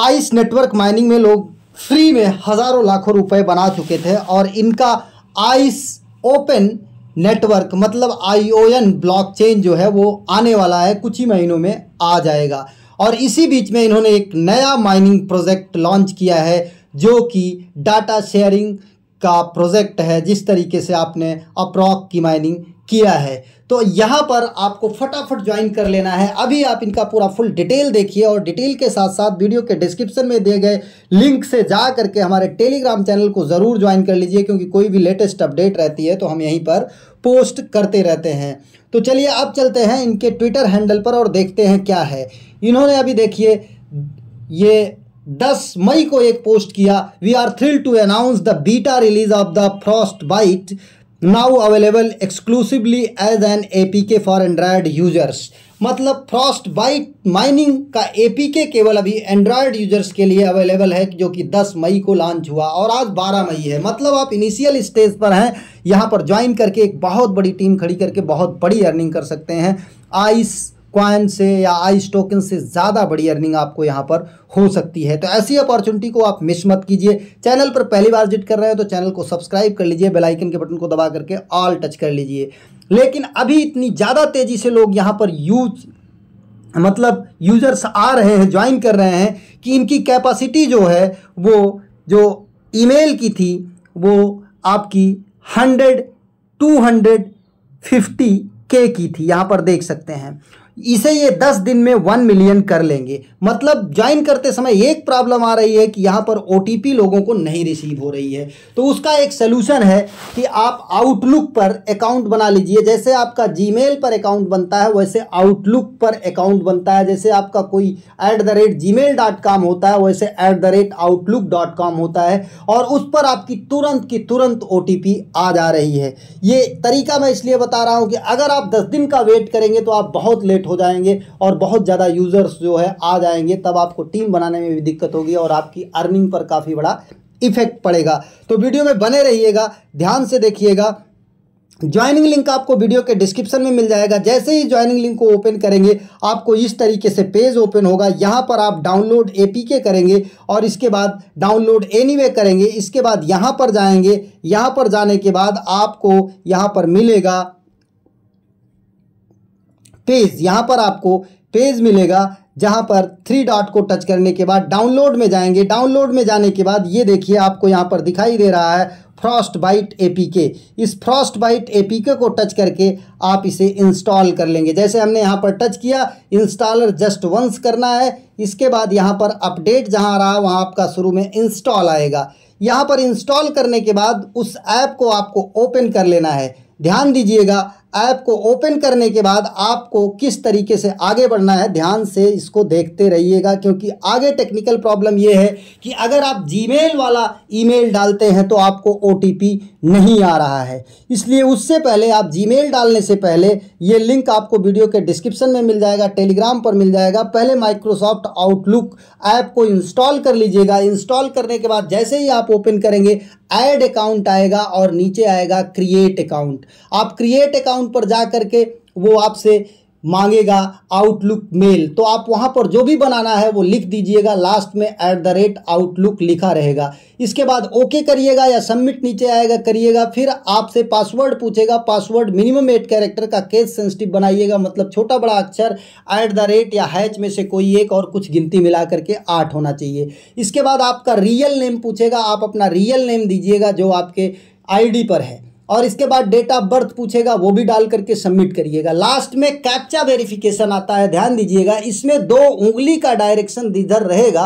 ice network mining में लोग free में हज़ारों लाखों रुपए बना चुके थे और इनका आइस ओपन नेटवर्क मतलब आईओएन ब्लॉकचेन जो है वो आने वाला है कुछ ही महीनों में आ जाएगा और इसी बीच में इन्होंने एक नया माइनिंग प्रोजेक्ट लॉन्च किया है जो कि डाटा शेयरिंग का प्रोजेक्ट है जिस तरीके से आपने अप्रॉक की माइनिंग किया है तो यहाँ पर आपको फटाफट ज्वाइन कर लेना है अभी आप इनका पूरा फुल डिटेल देखिए और डिटेल के साथ साथ वीडियो के डिस्क्रिप्शन में दिए गए लिंक से जा करके हमारे टेलीग्राम चैनल को ज़रूर ज्वाइन कर लीजिए क्योंकि कोई भी लेटेस्ट अपडेट रहती है तो हम यहीं पर पोस्ट करते रहते हैं तो चलिए अब चलते हैं इनके ट्विटर हैंडल पर और देखते हैं क्या है इन्होंने अभी देखिए ये दस मई को एक पोस्ट किया we are thrill to announce the beta release of the frost bite now available exclusively as an A P K for Android users मतलब फ्रॉस्ट बाइट माइनिंग का ए पी के केवल अभी एंड्रॉयड यूजर्स के लिए available है जो कि 10 मई को लॉन्च हुआ और आज 12 मई है मतलब आप इनिशियल स्टेज पर हैं यहाँ पर ज्वाइन करके एक बहुत बड़ी टीम खड़ी करके बहुत बड़ी अर्निंग कर सकते हैं आइस क्वाइन से या आइस टोकन से ज़्यादा बड़ी अर्निंग आपको यहाँ पर हो सकती है तो ऐसी अपॉर्चुनिटी को आप मिस मत कीजिए चैनल पर पहली बार विजिट कर रहे हैं तो चैनल को सब्सक्राइब कर लीजिए बेल आइकन के बटन को दबा करके ऑल टच कर लीजिए लेकिन अभी इतनी ज़्यादा तेज़ी से लोग यहाँ पर यूज मतलब यूजर्स आ रहे हैं ज्वाइन कर रहे हैं कि इनकी कैपेसिटी जो है वो जो ईमेल की थी वो आपकी हंड्रेड टू हंड्रेड फिफ्टी के की थी यहाँ पर देख सकते हैं इसे ये दस दिन में वन मिलियन कर लेंगे मतलब ज्वाइन करते समय एक प्रॉब्लम आ रही है कि यहाँ पर ओ लोगों को नहीं रिसीव हो रही है तो उसका एक सलूशन है कि आप आउटलुक पर अकाउंट बना लीजिए जैसे आपका जी पर अकाउंट बनता है वैसे आउटलुक पर अकाउंट बनता है जैसे आपका कोई at the rate Gmail dot com होता है वैसे at the rate Outlook dot com होता है और उस पर आपकी तुरंत की तुरंत ओ आ जा रही है ये तरीका मैं इसलिए बता रहा हूँ कि अगर आप दस दिन का वेट करेंगे तो आप बहुत लेट एक्टिवेट हो जाएंगे और बहुत ज़्यादा यूज़र्स जो है आ जाएंगे तब आपको टीम बनाने में भी दिक्कत होगी और आपकी अर्निंग पर काफ़ी बड़ा इफेक्ट पड़ेगा तो वीडियो में बने रहिएगा ध्यान से देखिएगा ज्वाइनिंग लिंक आपको वीडियो के डिस्क्रिप्शन में मिल जाएगा जैसे ही ज्वाइनिंग लिंक को ओपन करेंगे आपको इस तरीके से पेज ओपन होगा यहाँ पर आप डाउनलोड एपीके करेंगे और इसके बाद डाउनलोड एनीवे करेंगे इसके बाद यहाँ पर जाएंगे यहाँ पर जाने के बाद आपको यहाँ पर मिलेगा पेज यहाँ पर आपको पेज मिलेगा जहाँ पर थ्री डॉट को टच करने के बाद डाउनलोड में जाएंगे डाउनलोड में जाने के बाद ये देखिए आपको यहाँ पर दिखाई दे रहा है फ्रॉस्ट बाइट के इस फ्रॉस्ट बाइट के को टच करके आप इसे इंस्टॉल कर लेंगे जैसे हमने यहाँ पर टच किया इंस्टॉलर जस्ट वंस करना है इसके बाद यहाँ पर अपडेट जहाँ रहा वहाँ आपका शुरू में इंस्टॉल आएगा यहाँ पर इंस्टॉल करने के बाद उस ऐप को आपको ओपन कर लेना है ध्यान दीजिएगा ऐप को ओपन करने के बाद आपको किस तरीके से आगे बढ़ना है ध्यान से इसको देखते रहिएगा क्योंकि आगे टेक्निकल प्रॉब्लम ये है कि अगर आप जीमेल वाला ईमेल डालते हैं तो आपको ओ नहीं आ रहा है इसलिए उससे पहले आप जीमेल डालने से पहले ये लिंक आपको वीडियो के डिस्क्रिप्शन में मिल जाएगा टेलीग्राम पर मिल जाएगा पहले माइक्रोसॉफ्ट आउटलुक ऐप को इंस्टॉल कर लीजिएगा इंस्टॉल करने के बाद जैसे ही आप ओपन करेंगे ऐड अकाउंट आएगा और नीचे आएगा क्रिएट अकाउंट आप क्रिएट अकाउंट पर जा करके वो आपसे मांगेगा आउटलुक मेल तो आप वहाँ पर जो भी बनाना है वो लिख दीजिएगा लास्ट में ऐट द रेट आउटलुक लिखा रहेगा इसके बाद ओके करिएगा या सबमिट नीचे आएगा करिएगा फिर आपसे पासवर्ड पूछेगा पासवर्ड मिनिमम एट कैरेक्टर का केस सेंसिटिव बनाइएगा मतलब छोटा बड़ा अक्षर ऐट द रेट या हैच में से कोई एक और कुछ गिनती मिला करके आठ होना चाहिए इसके बाद आपका रियल नेम पूछेगा आप अपना रियल नेम दीजिएगा जो आपके आई पर है और इसके बाद डेट ऑफ बर्थ पूछेगा वो भी डाल करके सबमिट करिएगा लास्ट में कैप्चा वेरिफिकेशन आता है ध्यान दीजिएगा इसमें दो उंगली का डायरेक्शन जिधर रहेगा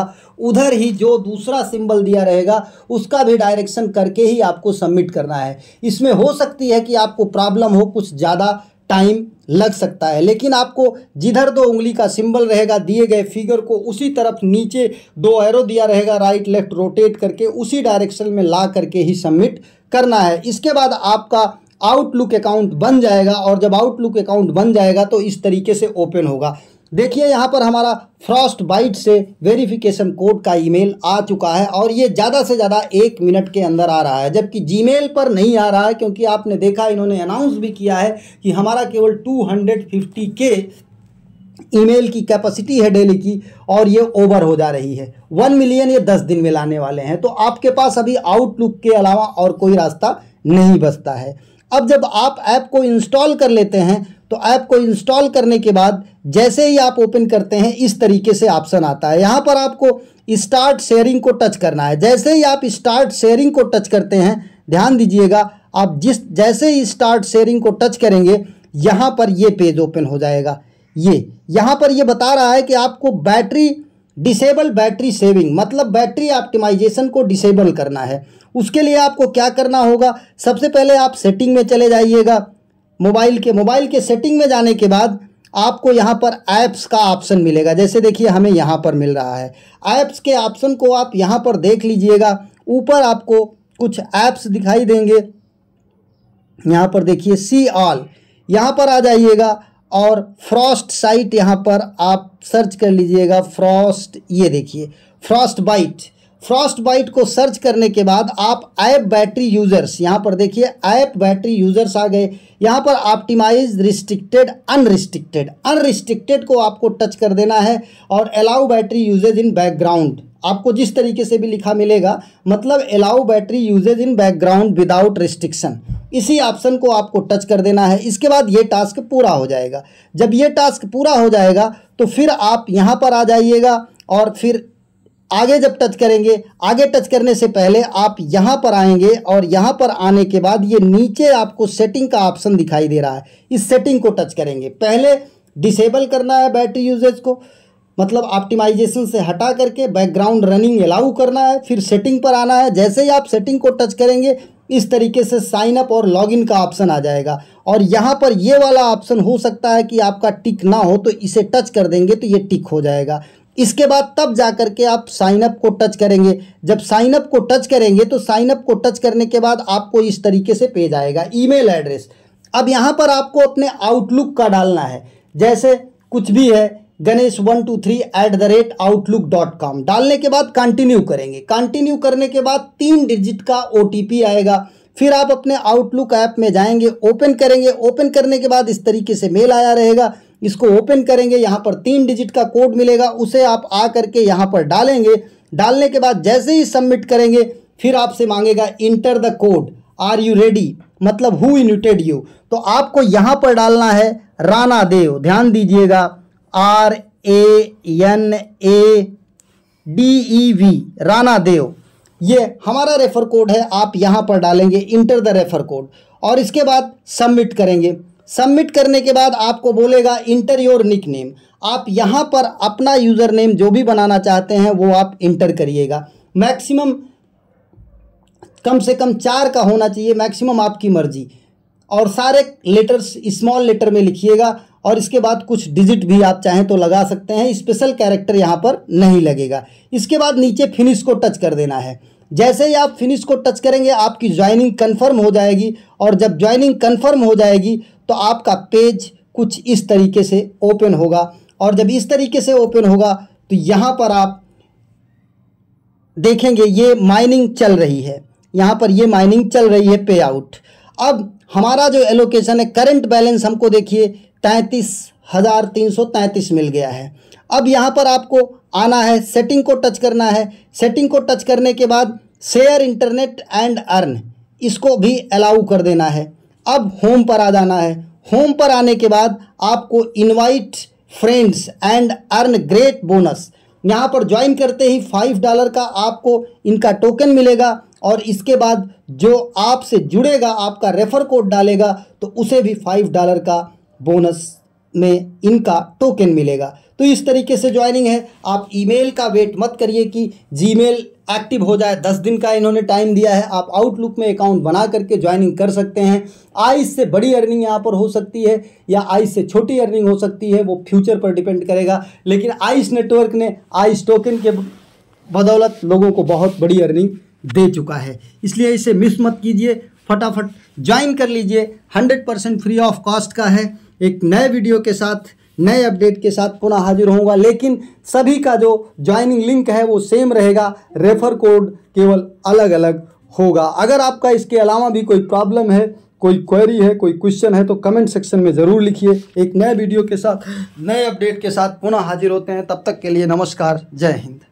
उधर ही जो दूसरा सिंबल दिया रहेगा उसका भी डायरेक्शन करके ही आपको सबमिट करना है इसमें हो सकती है कि आपको प्रॉब्लम हो कुछ ज़्यादा टाइम लग सकता है लेकिन आपको जिधर दो उंगली का सिंबल रहेगा दिए गए फिगर को उसी तरफ नीचे दो एरो दिया रहेगा राइट लेफ्ट रोटेट करके उसी डायरेक्शन में ला करके ही सबमिट करना है इसके बाद आपका आउटलुक अकाउंट बन जाएगा और जब आउटलुक अकाउंट बन जाएगा तो इस तरीके से ओपन होगा देखिए यहाँ पर हमारा फ्रॉस्ट बाइट से वेरिफिकेशन कोड का ईमेल आ चुका है और ये ज़्यादा से ज़्यादा एक मिनट के अंदर आ रहा है जबकि जीमेल पर नहीं आ रहा है क्योंकि आपने देखा इन्होंने अनाउंस भी किया है कि हमारा केवल 250 के ईमेल की कैपेसिटी है डेली की और ये ओवर हो जा रही है वन मिलियन ये दस दिन में लाने वाले हैं तो आपके पास अभी आउटलुक के अलावा और कोई रास्ता नहीं बचता है अब जब आप ऐप को इंस्टॉल कर लेते हैं तो ऐप को इंस्टॉल करने के बाद जैसे ही आप ओपन करते हैं इस तरीके से ऑप्शन आता है यहाँ पर आपको स्टार्ट शेयरिंग को टच करना है जैसे ही आप स्टार्ट शेयरिंग को टच करते हैं ध्यान दीजिएगा आप जिस जैसे ही स्टार्ट शेयरिंग को टच करेंगे यहाँ पर ये पेज ओपन हो जाएगा ये यहाँ पर ये बता रहा है कि आपको बैटरी डिसेबल बैटरी सेविंग मतलब बैटरी ऑप्टिमाइजेशन को डिसेबल करना है उसके लिए आपको क्या करना होगा सबसे पहले आप सेटिंग में चले जाइएगा मोबाइल के मोबाइल के सेटिंग में जाने के बाद आपको यहाँ पर ऐप्स का ऑप्शन मिलेगा जैसे देखिए हमें यहाँ पर मिल रहा है ऐप्स के ऑप्शन को आप यहाँ पर देख लीजिएगा ऊपर आपको कुछ ऐप्स दिखाई देंगे यहाँ पर देखिए सी ऑल यहाँ पर आ जाइएगा और फ्रॉस्ट साइट यहाँ पर आप सर्च कर लीजिएगा फ्रॉस्ट ये देखिए फ्रॉस्ट बाइट फ्रॉस्ट बाइट को सर्च करने के बाद आप ऐप बैटरी यूज़र्स यहाँ पर देखिए ऐप बैटरी यूज़र्स आ गए यहाँ पर ऑप्टिमाइज रिस्ट्रिक्टेड अनरिस्ट्रिक्टेड अनरिस्ट्रिक्टेड को आपको टच कर देना है और allow battery usage in background आपको जिस तरीके से भी लिखा मिलेगा मतलब allow battery usage in background without restriction इसी ऑप्शन को आपको टच कर देना है इसके बाद ये टास्क पूरा हो जाएगा जब ये टास्क पूरा हो जाएगा तो फिर आप यहाँ पर आ जाइएगा और फिर आगे जब टच करेंगे आगे टच करने से पहले आप यहाँ पर आएंगे और यहाँ पर आने के बाद ये नीचे आपको सेटिंग का ऑप्शन दिखाई दे रहा है इस सेटिंग को टच करेंगे पहले डिसेबल करना है बैटरी यूजेज को मतलब ऑप्टिमाइजेशन से हटा करके बैकग्राउंड रनिंग अलाउ करना है फिर सेटिंग पर आना है जैसे ही आप सेटिंग को टच करेंगे इस तरीके से साइन अप और लॉगिन का ऑप्शन आ जाएगा और यहाँ पर ये वाला ऑप्शन हो सकता है कि आपका टिक ना हो तो इसे टच कर देंगे तो ये टिक हो जाएगा इसके बाद तब जा कर के आप साइन अप को टच करेंगे जब साइन अप को टच करेंगे तो साइन अप को टच करने के बाद आपको इस तरीके से पेज आएगा ईमेल एड्रेस अब यहाँ पर आपको अपने आउटलुक का डालना है जैसे कुछ भी है Ganesh one two three at the rate Outlook dot com डालने के बाद कंटिन्यू करेंगे कंटिन्यू करने के बाद तीन डिजिट का ओ आएगा फिर आप अपने आउटलुक ऐप में जाएंगे ओपन करेंगे ओपन करने के बाद इस तरीके से मेल आया रहेगा इसको ओपन करेंगे यहाँ पर तीन डिजिट का कोड मिलेगा उसे आप आ करके यहाँ पर डालेंगे डालने के बाद जैसे ही सबमिट करेंगे फिर आपसे मांगेगा enter the code are you ready मतलब हु इन्यूटेड यू तो आपको यहाँ पर डालना है राना देव ध्यान दीजिएगा R A N A D E V Rana Dev ये हमारा रेफर कोड है आप यहाँ पर डालेंगे इंटर द रेफर कोड और इसके बाद सबमिट करेंगे सबमिट करने के बाद आपको बोलेगा इंटर योर निक नेम आप यहाँ पर अपना यूज़र नेम जो भी बनाना चाहते हैं वो आप इंटर करिएगा मैक्सिमम कम से कम चार का होना चाहिए मैक्सिमम आपकी मर्जी और सारे लेटर्स स्मॉल लेटर में लिखिएगा और इसके बाद कुछ डिजिट भी आप चाहें तो लगा सकते हैं स्पेशल कैरेक्टर यहाँ पर नहीं लगेगा इसके बाद नीचे फिनिश को टच कर देना है जैसे ही आप फिनिश को टच करेंगे आपकी ज्वाइनिंग कन्फर्म हो जाएगी और जब ज्वाइनिंग कन्फर्म हो जाएगी तो आपका पेज कुछ इस तरीके से ओपन होगा और जब इस तरीके से ओपन होगा तो यहाँ पर आप देखेंगे ये माइनिंग चल रही है यहाँ पर ये माइनिंग चल रही है पे आउट अब हमारा जो एलोकेशन है करंट बैलेंस हमको देखिए तैंतीस हज़ार तीन सौ तैंतीस मिल गया है अब यहाँ पर आपको आना है सेटिंग को टच करना है सेटिंग को टच करने के बाद शेयर इंटरनेट एंड अर्न इसको भी अलाउ कर देना है अब होम पर आ जाना है होम पर आने के बाद आपको invite friends and earn great bonus यहाँ पर ज्वाइन करते ही फाइव डॉलर का आपको इनका टोकन मिलेगा और इसके बाद जो आपसे जुड़ेगा आपका रेफर कोड डालेगा तो उसे भी फाइव डॉलर का बोनस में इनका टोकन मिलेगा तो इस तरीके से ज्वाइनिंग है आप ईमेल का वेट मत करिए कि जीमेल एक्टिव हो जाए दस दिन का इन्होंने टाइम दिया है आप आउटलुक में अकाउंट बना करके ज्वाइनिंग कर सकते हैं आई से बड़ी अर्निंग यहाँ पर हो सकती है या आई से छोटी अर्निंग हो सकती है वो फ्यूचर पर डिपेंड करेगा लेकिन आइस नेटवर्क ने आइस टोकन के बदौलत लोगों को बहुत बड़ी अर्निंग दे चुका है इसलिए इसे मिस मत कीजिए फटाफट ज्वाइन कर लीजिए hundred percent free of cost का है एक नए वीडियो के साथ नए अपडेट के साथ पुनः हाजिर होऊंगा लेकिन सभी का जो ज्वाइनिंग लिंक है वो सेम रहेगा रेफर कोड केवल अलग अलग होगा अगर आपका इसके अलावा भी कोई प्रॉब्लम है कोई क्वेरी है कोई क्वेश्चन है तो कमेंट सेक्शन में ज़रूर लिखिए एक नए वीडियो के साथ नए अपडेट के साथ पुनः हाजिर होते हैं तब तक के लिए नमस्कार जय हिंद